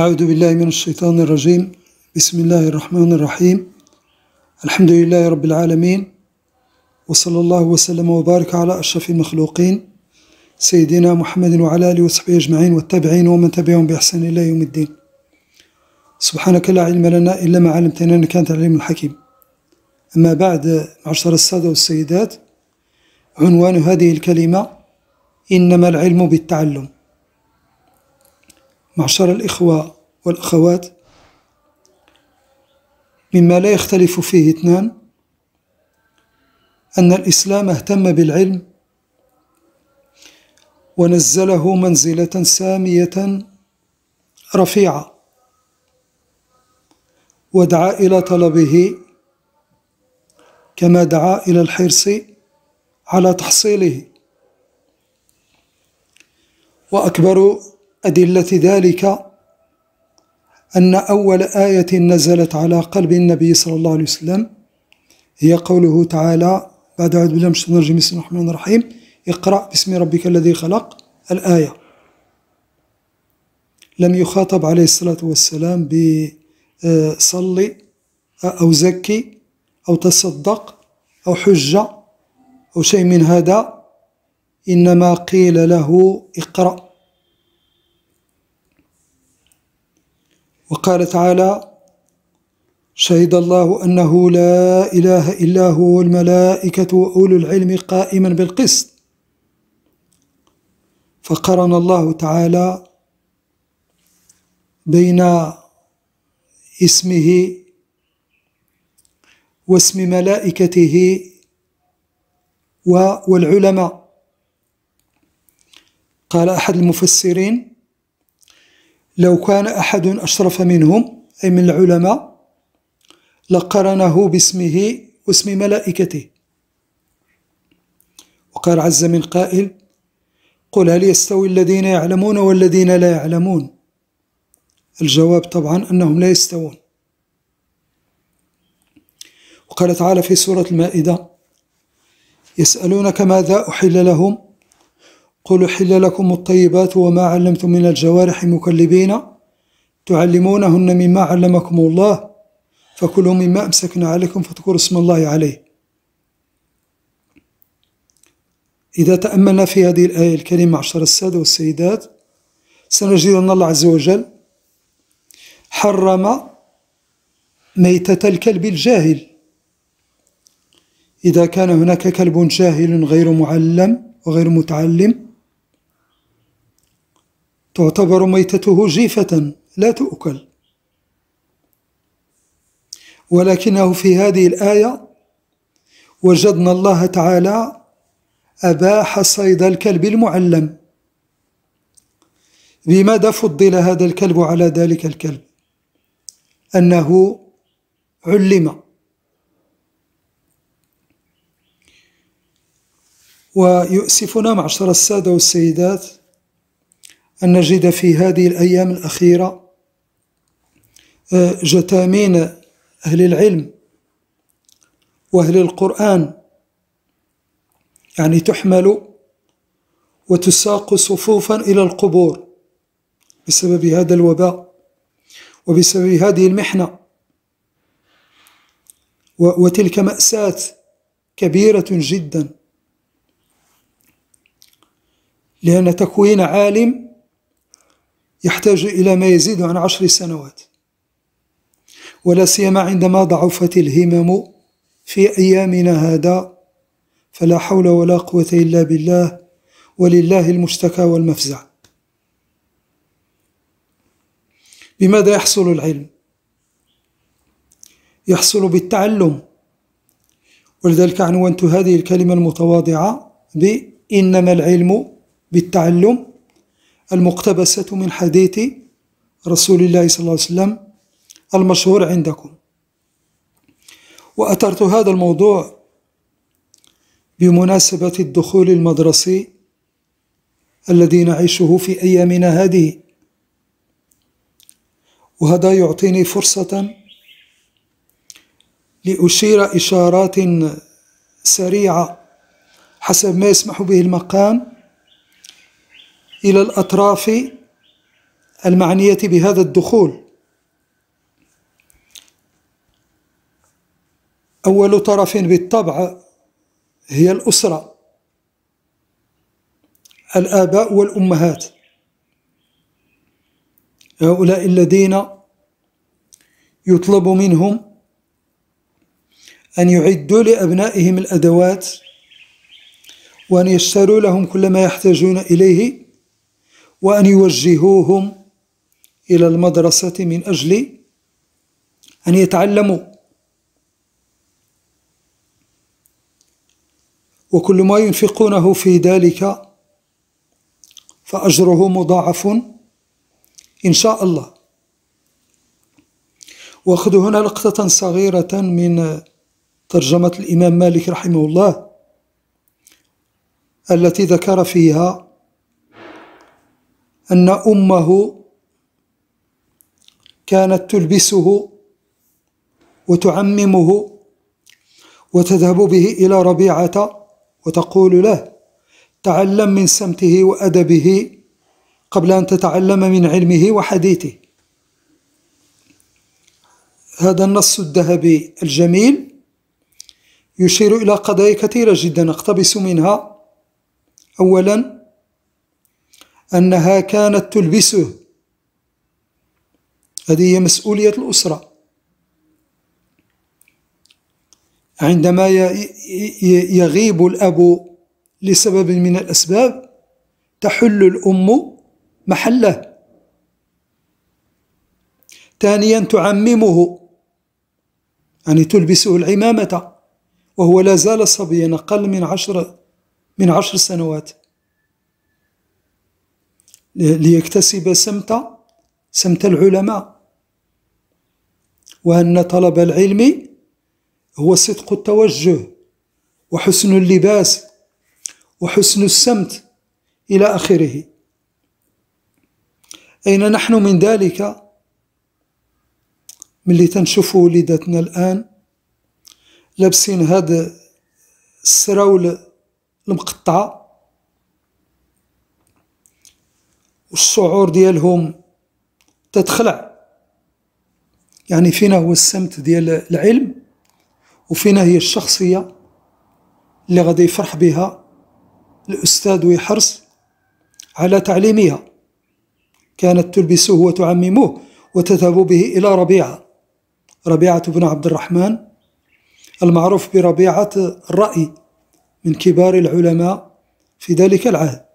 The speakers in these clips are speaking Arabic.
أعوذ بالله من الشيطان الرجيم بسم الله الرحمن الرحيم الحمد لله رب العالمين وصلى الله وسلم وبارك على أشرف المخلوقين سيدنا محمد وعلى آله وصحبه أجمعين والتابعين ومن تبعهم بإحسان إلى يوم الدين سبحانك لا علم لنا إلا ما علمتنا إنك أنت العليم الحكيم أما بعد معشر السادة والسيدات عنوان هذه الكلمة إنما العلم بالتعلم معشر الإخوة والأخوات مما لا يختلف فيه اثنان أن الإسلام اهتم بالعلم ونزله منزلة سامية رفيعة ودعا إلى طلبه كما دعا إلى الحرص على تحصيله وأكبر أدلة ذلك أن أول آية نزلت على قلب النبي صلى الله عليه وسلم هي قوله تعالى بعد أعوذ بالله من الشيطان الرجيم بسم الرحمن الرحيم اقرأ باسم ربك الذي خلق الآية لم يخاطب عليه الصلاة والسلام بصلي آه، أو زكي أو تصدق أو حجة أو شيء من هذا إنما قيل له اقرأ وقال تعالى شهد الله أنه لا إله إلا هو الملائكة وأولو العلم قائما بالقسط فقرن الله تعالى بين اسمه واسم ملائكته والعلماء قال أحد المفسرين لو كان أحد أشرف منهم أي من العلماء لقرنه باسمه واسم ملائكته وقال عز من قائل قل هل يستوي الذين يعلمون والذين لا يعلمون الجواب طبعا أنهم لا يستوون وقال تعالى في سورة المائدة يسألونك ماذا أحل لهم قل حل لكم الطيبات وما علمتم من الجوارح مكلبين تعلمونهن مما علمكم الله فكلوا مما أمسكنا عليكم فاذكروا اسم الله عليه إذا تأملنا في هذه الآية الكريمة عشر السادة والسيدات سنجد أن الله عز وجل حرم ميتة الكلب الجاهل إذا كان هناك كلب جاهل غير معلم وغير متعلم تعتبر ميتته جيفة لا تؤكل ولكنه في هذه الآية وجدنا الله تعالى أباح صيد الكلب المعلم بماذا فضل هذا الكلب على ذلك الكلب أنه علم ويؤسفنا معشر السادة والسيدات أن نجد في هذه الأيام الأخيرة آه، جتامين أهل العلم وأهل القرآن يعني تحمل وتساق صفوفا إلى القبور بسبب هذا الوباء وبسبب هذه المحنة وتلك مأساة كبيرة جدا لأن تكوين عالم يحتاج إلى ما يزيد عن عشر سنوات ولا سيما عندما ضعفت الهمم في أيامنا هذا فلا حول ولا قوة إلا بالله ولله المشتكى والمفزع بماذا يحصل العلم يحصل بالتعلم ولذلك عنونت هذه الكلمة المتواضعة بإنما العلم بالتعلم المقتبسة من حديث رسول الله صلى الله عليه وسلم المشهور عندكم وأثرت هذا الموضوع بمناسبة الدخول المدرسي الذي نعيشه في أيامنا هذه وهذا يعطيني فرصة لأشير إشارات سريعة حسب ما يسمح به المقام إلى الأطراف المعنية بهذا الدخول أول طرف بالطبع هي الأسرة الآباء والأمهات هؤلاء الذين يطلب منهم أن يعدوا لأبنائهم الأدوات وأن يشتروا لهم كل ما يحتاجون إليه وأن يوجهوهم إلى المدرسة من أجل أن يتعلموا وكل ما ينفقونه في ذلك فأجره مضاعف إن شاء الله وأخذ هنا لقطة صغيرة من ترجمة الإمام مالك رحمه الله التي ذكر فيها أن أمه كانت تلبسه وتعممه وتذهب به إلى ربيعة وتقول له تعلم من سمته وأدبه قبل أن تتعلم من علمه وحديثه هذا النص الذهبي الجميل يشير إلى قضايا كثيرة جدا اقتبس منها أولا أنها كانت تلبسه هذه هي مسؤولية الأسرة عندما يغيب الأب لسبب من الأسباب تحل الأم محله ثانيا تعممه يعني تلبسه العمامة وهو لا زال صبيا أقل من عشر من عشر سنوات ليكتسب سمت سمت العلماء وأن طلب العلم هو صدق التوجه وحسن اللباس وحسن السمت إلى آخره أين نحن من ذلك من اللي تنشوفه وليداتنا الآن لابسين هاد السراول المقطعة والشعور ديالهم تتخلع يعني فينا هو السمت ديال العلم وفينا هي الشخصية اللي غادي يفرح بها الأستاذ ويحرص على تعليمها كانت تلبسه وتعممه وتذهب به إلى ربيعة ربيعة بن عبد الرحمن المعروف بربيعة الرأي من كبار العلماء في ذلك العهد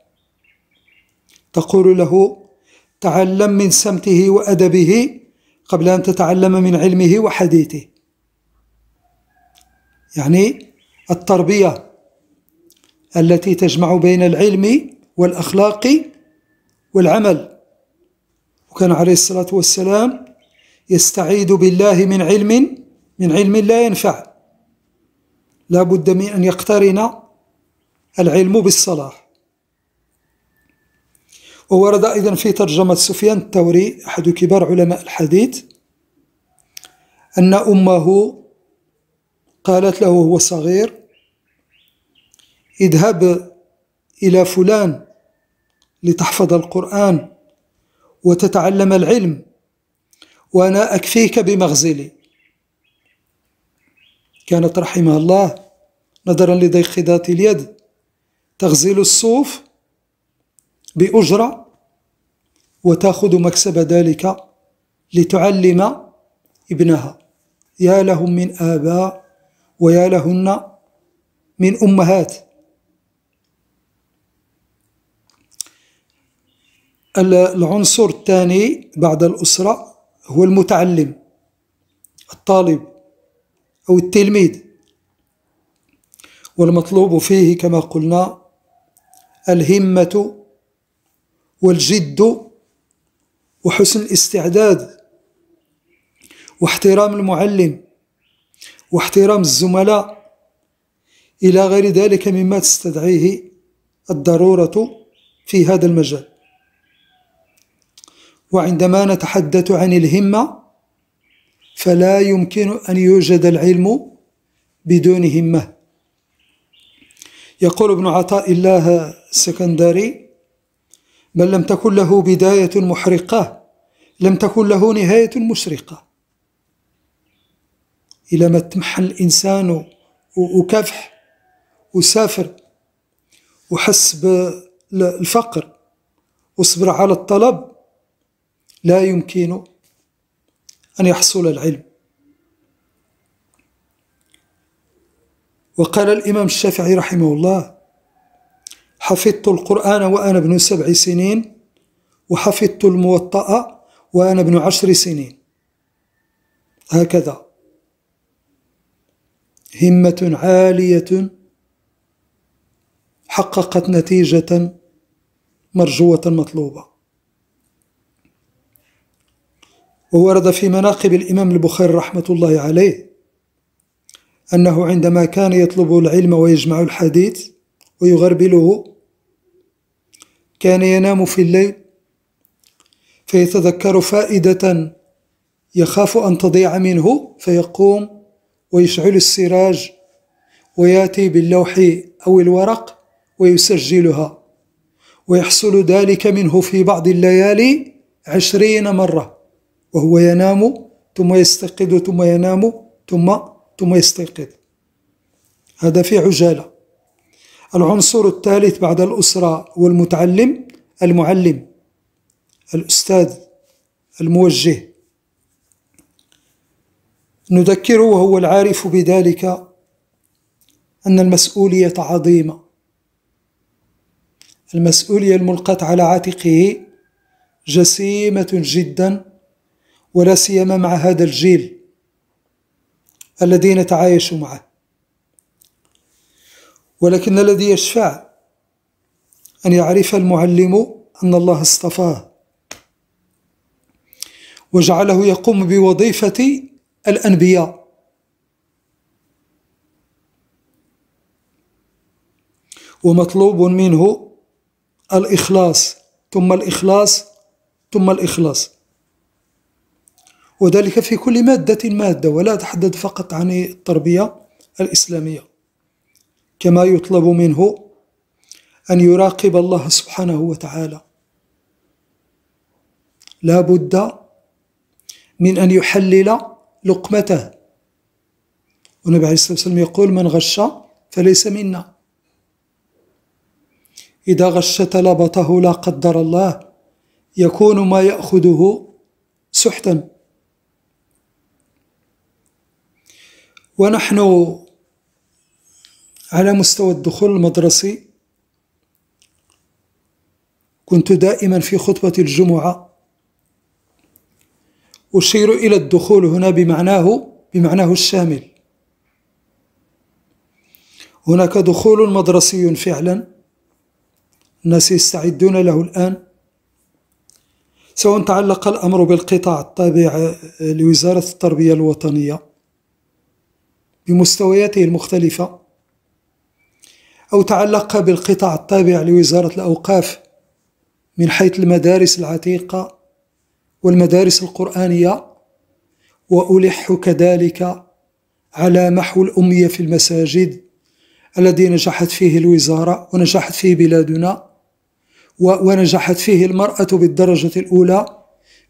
تقول له تعلم من سمته وأدبه قبل أن تتعلم من علمه وحديثه يعني التربية التي تجمع بين العلم والأخلاق والعمل وكان عليه الصلاة والسلام يستعيد بالله من علم من علم لا ينفع لا بد من أن يقترن العلم بالصلاح وورد أيضا في ترجمة سفيان الثوري أحد كبار علماء الحديث أن أمه قالت له وهو صغير اذهب إلى فلان لتحفظ القرآن وتتعلم العلم وأنا أكفيك بمغزلي كانت رحمها الله نظرا لضيق ذات اليد تغزل الصوف بأجرة وتأخذ مكسب ذلك لتعلم ابنها يا لهم من آباء ويا لهن من أمهات العنصر الثاني بعد الأسرة هو المتعلم الطالب أو التلميذ والمطلوب فيه كما قلنا الهمة والجد وحسن الاستعداد واحترام المعلم واحترام الزملاء إلى غير ذلك مما تستدعيه الضرورة في هذا المجال وعندما نتحدث عن الهمة فلا يمكن أن يوجد العلم بدون همة يقول ابن عطاء الله السكندري من لم تكن له بداية محرقة لم تكن له نهاية مشرقة إلى ما تمحن الإنسان وكافح وسافر وحس بالفقر وصبر على الطلب لا يمكن أن يحصل العلم وقال الإمام الشافعي رحمه الله حفظت القرآن وأنا ابن سبع سنين وحفظت الموطأ وأنا ابن عشر سنين هكذا همة عالية حققت نتيجة مرجوة مطلوبة وورد في مناقب الإمام البخاري رحمة الله عليه أنه عندما كان يطلب العلم ويجمع الحديث ويغربله كان ينام في الليل فيتذكر فائدة يخاف أن تضيع منه فيقوم ويشعل السراج وياتي باللوح أو الورق ويسجلها ويحصل ذلك منه في بعض الليالي عشرين مرة وهو ينام ثم يستيقظ ثم ينام ثم ثم يستيقظ هذا في عجالة العنصر الثالث بعد الأسرة والمتعلم المعلم الأستاذ الموجه نذكره وهو العارف بذلك أن المسؤولية عظيمة المسؤولية الملقاة على عاتقه جسيمة جدا ولا سيما مع هذا الجيل الذين تعايشوا معه ولكن الذي يشفع أن يعرف المعلم أن الله اصطفاه وجعله يقوم بوظيفة الأنبياء ومطلوب منه الإخلاص ثم الإخلاص ثم الإخلاص وذلك في كل مادة مادة ولا أتحدث فقط عن التربية الإسلامية كما يطلب منه أن يراقب الله سبحانه وتعالى لا بد من أن يحلل لقمته والنبي عليه الصلاة والسلام يقول من غش فليس منا إذا غشت لبطه لا قدر الله يكون ما يأخذه سحتا ونحن على مستوى الدخول المدرسي كنت دائما في خطبة الجمعة أشير إلى الدخول هنا بمعناه بمعناه الشامل هناك دخول مدرسي فعلا الناس يستعدون له الآن سواء تعلق الأمر بالقطاع التابع لوزارة التربية الوطنية بمستوياته المختلفة أو تعلق بالقطاع التابع لوزارة الأوقاف من حيث المدارس العتيقة والمدارس القرآنية وألح كذلك على محو الأمية في المساجد الذي نجحت فيه الوزارة ونجحت فيه بلادنا ونجحت فيه المرأة بالدرجة الأولى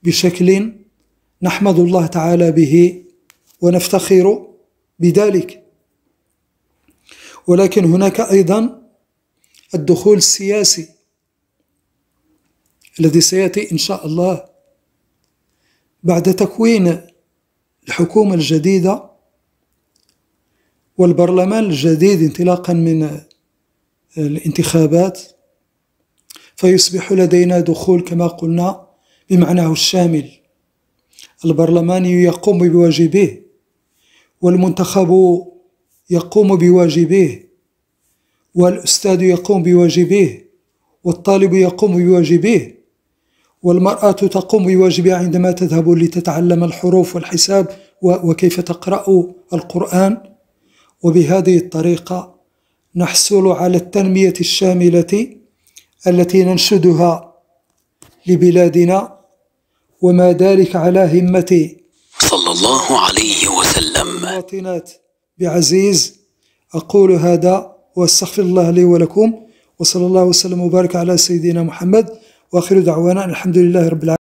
بشكل نحمد الله تعالى به ونفتخر بذلك ولكن هناك أيضا الدخول السياسي الذي سيأتي إن شاء الله بعد تكوين الحكومة الجديدة والبرلمان الجديد انطلاقا من الانتخابات فيصبح لدينا دخول كما قلنا بمعناه الشامل البرلماني يقوم بواجبه والمنتخب يقوم بواجبه والاستاذ يقوم بواجبه والطالب يقوم بواجبه والمراه تقوم بواجبها عندما تذهب لتتعلم الحروف والحساب وكيف تقرا القران وبهذه الطريقه نحصل على التنميه الشامله التي ننشدها لبلادنا وما ذلك على همة صلى الله عليه وسلم بعزيز أقول هذا وأستغفر الله لي ولكم وصلى الله وسلم وبارك على سيدنا محمد وآخر دعوانا الحمد لله رب العالمين